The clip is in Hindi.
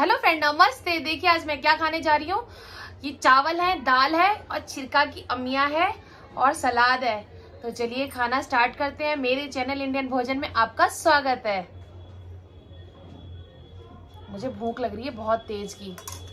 हेलो फ्रेंड नमस्ते देखिए आज मैं क्या खाने जा रही हूँ ये चावल है दाल है और छिलका की अमिया है और सलाद है तो चलिए खाना स्टार्ट करते हैं मेरे चैनल इंडियन भोजन में आपका स्वागत है मुझे भूख लग रही है बहुत तेज की